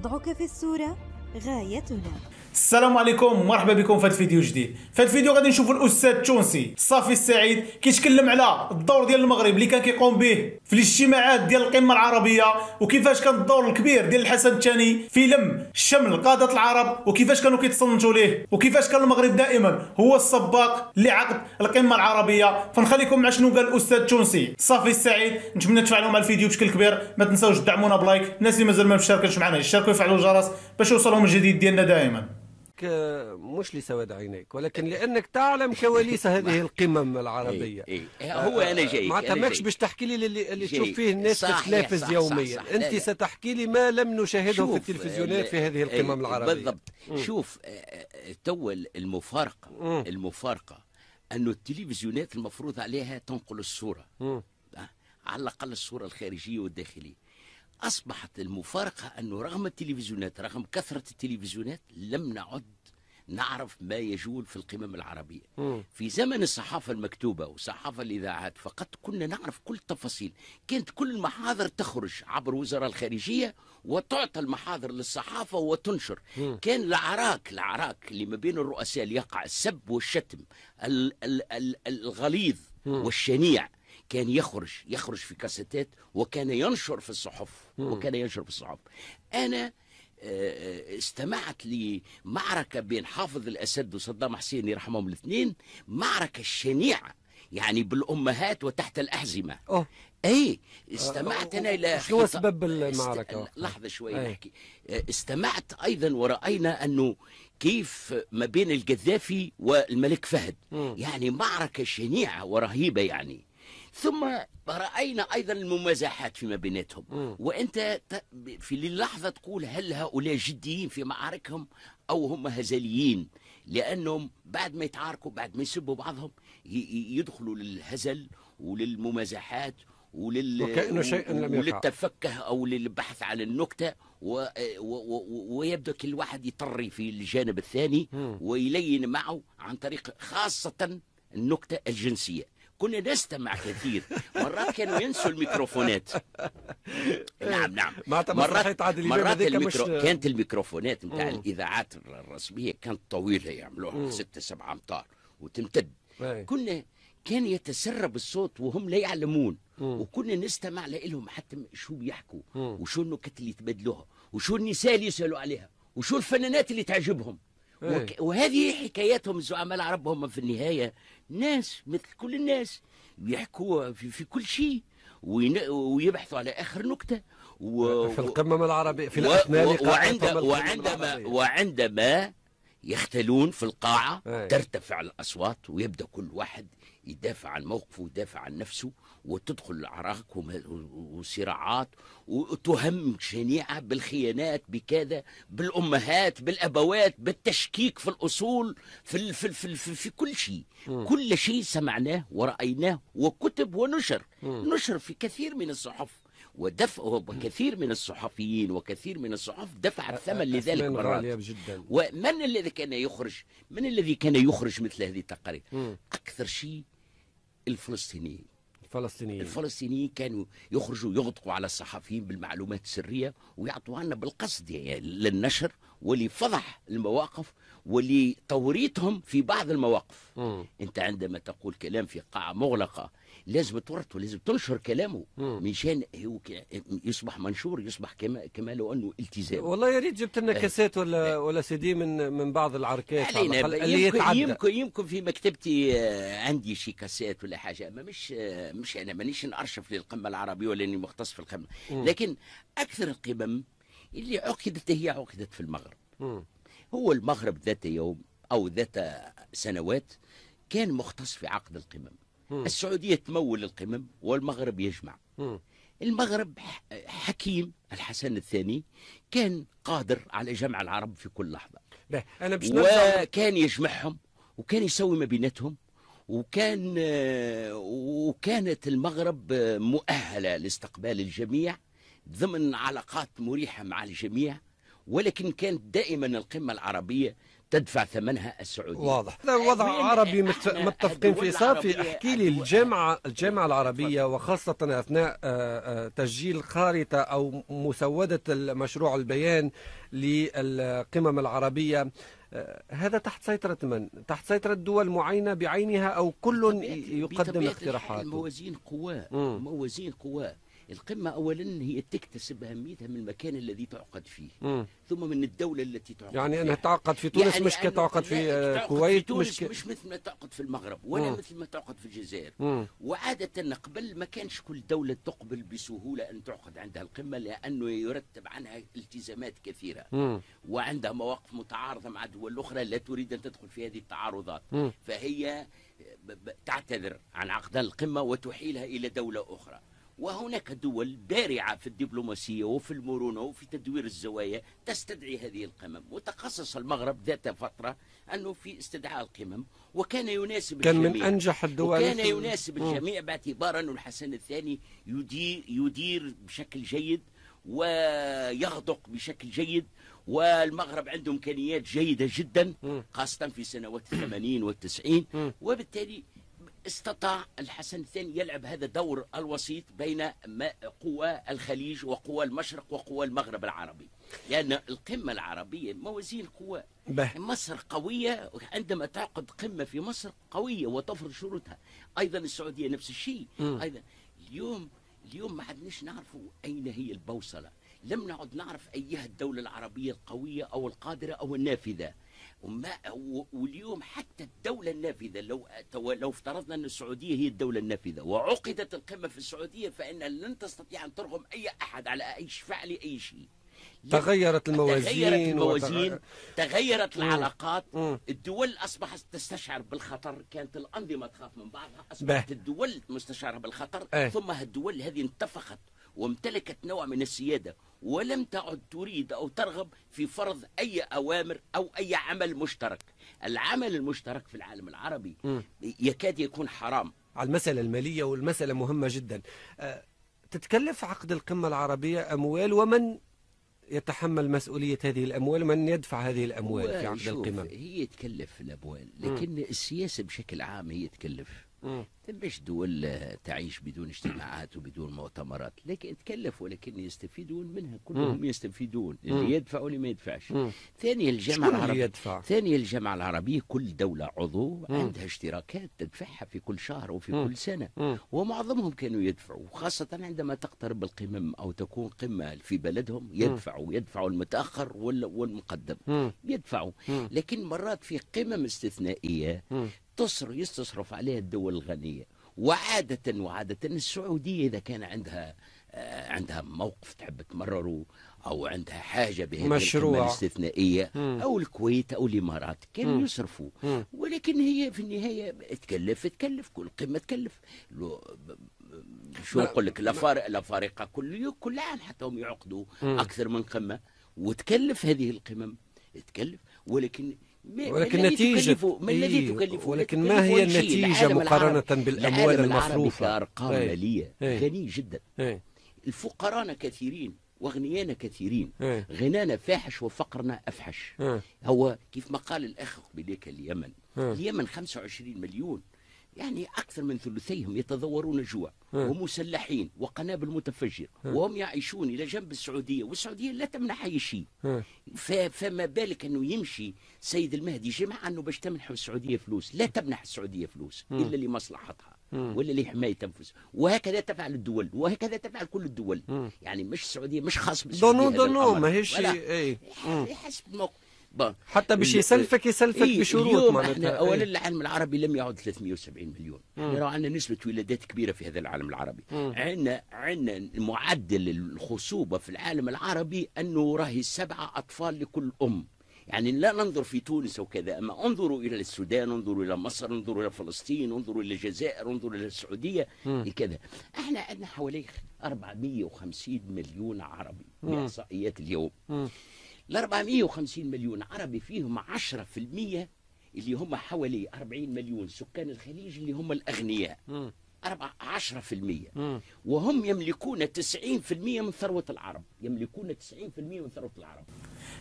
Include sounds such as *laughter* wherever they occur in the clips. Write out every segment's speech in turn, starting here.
وضعك في الصورة غايتنا السلام عليكم مرحبا بكم في هذا الفيديو جديد في هذا الفيديو غادي نشوفوا الاستاذ التونسي صافي السعيد كيتكلم على الدور ديال المغرب اللي كان كيقوم به في الاجتماعات ديال القمه العربيه وكيفاش كان الدور الكبير ديال الحسن الثاني في لم شمل قاده العرب وكيفاش كانوا كيتصنتوا ليه وكيفاش كان المغرب دائما هو السباق لعقد القمه العربيه فنخليكم مع شنو قال الاستاذ التونسي صافي السعيد نتمنى تفاعلوا مع الفيديو بشكل كبير ما تنساوش تدعمونا بلايك الناس اللي مازال ما مشتركينش معنا يشتركوا ويفعلوا الجرس باش يوصلهم الجديد ديالنا دائما آه، مش لسواد عينيك ولكن إيه. لانك تعلم كواليس *laughs* هذه القمم العربيه إيه إيه آه، هو انا جاي معناتها ماكش باش تحكي لي اللي, اللي تشوف فيه الناس في يوميا صح صح انت ستحكي لي ما لم نشاهده في التلفزيونات في هذه القمم العربيه بالضبط م. شوف آه، تو المفارقه المفارقه انه التلفزيونات المفروض عليها تنقل الصوره م. على الاقل الصوره الخارجيه والداخليه أصبحت المفارقة أنه رغم التلفزيونات رغم كثرة التلفزيونات لم نعد نعرف ما يجول في القمم العربية م. في زمن الصحافة المكتوبة وصحافة الإذاعات فقط كنا نعرف كل التفاصيل كانت كل المحاضر تخرج عبر وزارة الخارجية وتعطى المحاضر للصحافة وتنشر م. كان العراك العراك اللي ما بين الرؤساء يقع السب والشتم ال ال ال الغليظ والشنيع كان يخرج يخرج في كاسيتات وكان ينشر في الصحف وكان في الصحف انا آه، آه، استمعت لمعركة بين حافظ الأسد وصدام حسين رحمهم الاثنين معركة شنيعة يعني بالأمهات وتحت الأحزمة أوه. اي آه، استمعت انا الى شو سبب المعركه است... لحظه شوي نحكي استمعت ايضا وراينا انه كيف ما بين القذافي والملك فهد م. يعني معركه شنيعه ورهيبه يعني ثم راينا ايضا الممازحات فيما بيناتهم وانت في اللحظه تقول هل هؤلاء جديين في معاركهم او هم هزليين لانهم بعد ما يتعاركوا بعد ما يسبوا بعضهم يدخلوا للهزل وللممازحات ولل وكأن شيء لم وللتفكه او للبحث عن النكته و... و... و... ويبدا كل واحد يطري في الجانب الثاني ويلين معه عن طريق خاصه النكته الجنسيه كنا نستمع كثير مرات كانوا ينسوا الميكروفونات *laughs* نعم نعم مرات مرات الميكرو... مش... كانت الميكروفونات نتاع الاذاعات الرسميه كانت طويله يعملوها ستة سبعة امتار وتمتد مم. كنا كان يتسرب الصوت وهم لا يعلمون مم. وكنا نستمع لهم حتى شو بيحكوا وشو النكت اللي يتبادلوها وشو النساء اللي يسالوا عليها وشو الفنانات اللي تعجبهم وك... إيه. وهذه حكاياتهم الزعماء العرب هم في النهايه ناس مثل كل الناس يحكوا في, في كل شيء وين... ويبحثوا على اخر نكته و... في القمم العربيه في الاثناء و... وعند... وعندما وعندما يختلون في القاعه أي. ترتفع الاصوات ويبدا كل واحد يدافع عن موقفه ويدافع عن نفسه وتدخل العراق وصراعات وتهم شنيعة بالخيانات بكذا بالأمهات بالأبوات بالتشكيك في الأصول في, في, في, في, في كل شيء كل شيء سمعناه ورأيناه وكتب ونشر م. نشر في كثير من الصحف ودفع وكثير من الصحفيين وكثير من الصحف دفع الثمن لذلك مرات جدا. ومن الذي كان يخرج من الذي كان يخرج مثل هذه التقارير اكثر شيء الفلسطينيين الفلسطينيين الفلسطينيين كانوا يخرجوا يغدقوا على الصحفيين بالمعلومات السريه ويعطوها لنا بالقصد يعني للنشر ولفضح المواقف ولتوريطهم في بعض المواقف م. انت عندما تقول كلام في قاعه مغلقه لازم تورطه لازم تنشر كلامه مشان هو يصبح منشور يصبح كما كما لو انه التزام والله يا ريت جبت لنا أه. كاسات ولا أه. ولا سيدي من من بعض العركات علينا اللي يمكن, يمكن يمكن في مكتبتي آه، عندي شي كاسات ولا حاجه ما مش مش انا مانيش نارشف للقمه العربيه ولا اني مختص في القمه لكن اكثر القمم اللي عقدت هي عقدت في المغرب هو المغرب ذات يوم او ذات سنوات كان مختص في عقد القمم السعودية تمول القمم والمغرب يجمع المغرب حكيم الحسن الثاني كان قادر على جمع العرب في كل لحظة لا أنا باش وكان يجمعهم وكان يسوي ما بيناتهم وكان وكانت المغرب مؤهلة لاستقبال الجميع ضمن علاقات مريحة مع الجميع ولكن كانت دائما القمة العربية تدفع ثمنها السعوديه واضح هذا وضع عربي متفقين في صافي احكي لي الجامعه الجامعه العربيه وخاصه اثناء آه، آه، تسجيل خارطه او مسوده المشروع البيان للقمم العربيه آه، هذا تحت سيطرة من؟ تحت سيطرة دول معينة بعينها أو كل يقدم اقتراحات؟ موازين قوى موازين قوى القمة أولا هي تكتسب أهميتها من المكان الذي تعقد فيه مم. ثم من الدولة التي تعقد يعني أنها تعقد في تونس يعني مش كتعقد في الكويت مش ك... مش مثل ما تعقد في المغرب ولا مم. مثل ما تعقد في الجزائر مم. وعادة قبل ما كانش كل دولة تقبل بسهولة أن تعقد عندها القمة لأنه يرتب عنها التزامات كثيرة مم. وعندها مواقف متعارضة مع دول أخرى لا تريد أن تدخل في هذه التعارضات مم. فهي تعتذر عن عقد القمة وتحيلها إلى دولة أخرى وهناك دول بارعة في الدبلوماسية وفي المرونة وفي تدوير الزوايا تستدعي هذه القمم وتخصص المغرب ذات فترة أنه في استدعاء القمم وكان يناسب كان الجميع كان من أنجح الدول وكان يناسب الجميع باعتبار أنه الحسن الثاني يدير, يدير بشكل جيد ويغدق بشكل جيد والمغرب عنده إمكانيات جيدة جدا خاصة في سنوات *clears throat* الثمانين والتسعين وبالتالي استطاع الحسن الثاني يلعب هذا دور الوسيط بين قوى الخليج وقوى المشرق وقوى المغرب العربي لأن القمة العربية موازين قوى مصر قوية عندما تعقد قمة في مصر قوية وتفرض شروطها أيضا السعودية نفس الشيء أيضا اليوم اليوم ما عدناش نعرفوا أين هي البوصلة لم نعد نعرف أيها الدولة العربية القوية أو القادرة أو النافذة وما واليوم حتى الدولة النافذة لو لو افترضنا أن السعودية هي الدولة النافذة وعقدت القمة في السعودية فإنها لن تستطيع أن ترغم أي أحد على أي فعل أي شيء تغيرت الموازين تغيرت الموازين تغيرت العلاقات مم. الدول اصبحت تستشعر بالخطر كانت الانظمه تخاف من بعضها اصبحت به. الدول مستشعره بالخطر ايه. ثم الدول هذه انتفخت وامتلكت نوع من السيادة ولم تعد تريد أو ترغب في فرض أي أوامر أو أي عمل مشترك العمل المشترك في العالم العربي يكاد يكون حرام على المسألة المالية والمسألة مهمة جدا أه، تتكلف عقد القمة العربية أموال ومن يتحمل مسؤولية هذه الأموال من يدفع هذه الأموال في عقد القمة هي تكلف الأموال لكن م. السياسة بشكل عام هي تكلف تبقاش طيب، دول تعيش بدون اجتماعات وبدون مؤتمرات لكن تكلف ولكن يستفيدون منها كلهم يستفيدون اللي يدفع واللي ما يدفعش ثاني الجامعه العربيه يدفع. ثاني الجامعه العربيه كل دوله عضو عندها اشتراكات تدفعها في كل شهر وفي كل سنه ومعظمهم كانوا يدفعوا وخاصه عندما تقترب القمم او تكون قمه في بلدهم يدفعوا يدفعوا المتاخر والمقدم يدفعوا لكن مرات في قمم استثنائيه يستصرف عليها الدول الغنية وعادة وعادة السعودية إذا كان عندها آه، عندها موقف تحب تمرره أو عندها حاجة بهذه الاستثنائية أو الكويت أو الإمارات كانوا يصرفوا ولكن هي في النهاية تكلف تكلف كل قمة تكلف شو نقول لك الأفارقة كل كل عام حتى هم يعقدوا أكثر من قمة وتكلف هذه القمم تكلف ولكن ولكن نتيجة ما الذي إيه، تكلفه ولكن ما هي النتيجة مقارنة بالأموال المصروفة أرقام ايه مالية ايه غني جدا ايه الفقراء كثيرين وغنيانا كثيرين ايه غنانا فاحش وفقرنا أفحش ايه هو كيف ما قال الأخ قبليك اليمن ايه اليمن 25 مليون يعني أكثر من ثلثيهم يتضورون جوع ومسلحين وقنابل متفجرة وهم يعيشون إلى جنب السعودية والسعودية لا تمنح أي شيء فما بالك أنه يمشي سيد المهدي جمع أنه باش تمنح السعودية فلوس لا تمنح السعودية فلوس إلا لمصلحتها ولا لحماية أنفسها وهكذا تفعل الدول وهكذا تفعل كل الدول يعني مش السعودية مش خاص بالسعودية دونو دونو ماهيش إيه. حسب الموقف حتى باش إيه، يسلفك يسلفك إيه بشروط معناتها اولا إيه. العالم العربي لم يعد 370 مليون احنا عندنا نسبه ولادات كبيره في هذا العالم العربي عندنا عندنا معدل الخصوبه في العالم العربي انه راهي سبعه اطفال لكل ام يعني لا ننظر في تونس وكذا أما انظروا إلى السودان انظروا إلى مصر انظروا إلى فلسطين انظروا إلى الجزائر انظروا إلى السعودية كذا احنا عندنا حوالي 450 مليون عربي بإحصائيات اليوم م. ال 450 مليون عربي فيهم 10% اللي هم حوالي 40 مليون سكان الخليج اللي هم الاغنياء أربعة عشرة في المية وهم يملكون تسعين في المية من ثروة العرب يملكون تسعين في المية من ثروة العرب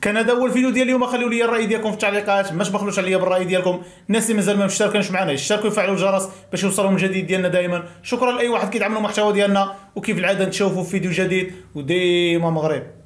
كان هذا هو الفيديو ديال اليوم خليوا لي الراي ديالكم في التعليقات ماش بخلوش عليا بالراي ديالكم الناس اللي مازال ما مشتركينش معنا يشتركوا يفعلوا الجرس باش يوصلهم الجديد ديالنا دائما شكرا لاي واحد كيدعم المحتوى ديالنا وكيف العاده نتشوفوا في فيديو جديد وديما مغرب